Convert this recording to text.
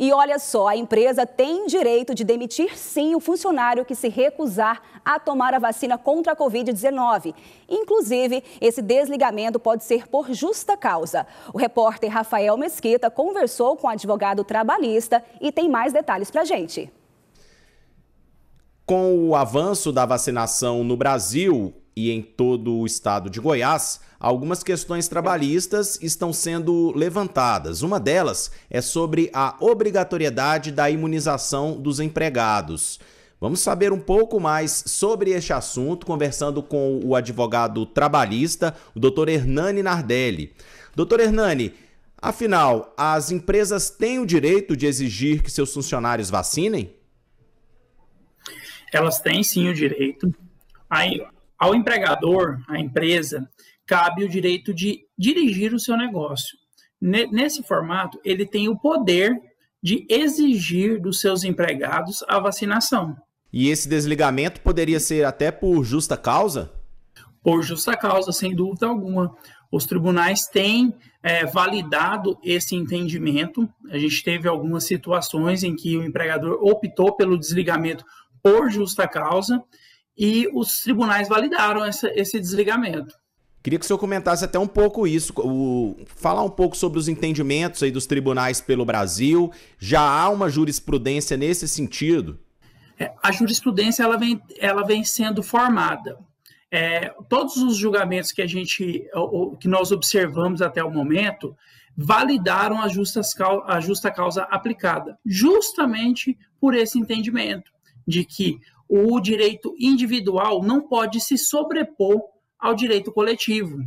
E olha só, a empresa tem direito de demitir sim o funcionário que se recusar a tomar a vacina contra a Covid-19. Inclusive, esse desligamento pode ser por justa causa. O repórter Rafael Mesquita conversou com o advogado trabalhista e tem mais detalhes para gente. Com o avanço da vacinação no Brasil, e em todo o estado de Goiás, algumas questões trabalhistas estão sendo levantadas. Uma delas é sobre a obrigatoriedade da imunização dos empregados. Vamos saber um pouco mais sobre este assunto conversando com o advogado trabalhista, o Dr. Hernani Nardelli. Dr. Hernani, afinal, as empresas têm o direito de exigir que seus funcionários vacinem? Elas têm sim o direito. Aí, ao empregador, à empresa, cabe o direito de dirigir o seu negócio. Nesse formato, ele tem o poder de exigir dos seus empregados a vacinação. E esse desligamento poderia ser até por justa causa? Por justa causa, sem dúvida alguma. Os tribunais têm é, validado esse entendimento. A gente teve algumas situações em que o empregador optou pelo desligamento por justa causa e os tribunais validaram essa, esse desligamento. Queria que o senhor comentasse até um pouco isso, o, falar um pouco sobre os entendimentos aí dos tribunais pelo Brasil. Já há uma jurisprudência nesse sentido? É, a jurisprudência ela vem, ela vem sendo formada. É, todos os julgamentos que a gente, que nós observamos até o momento, validaram a, a justa causa aplicada, justamente por esse entendimento de que o direito individual não pode se sobrepor ao direito coletivo.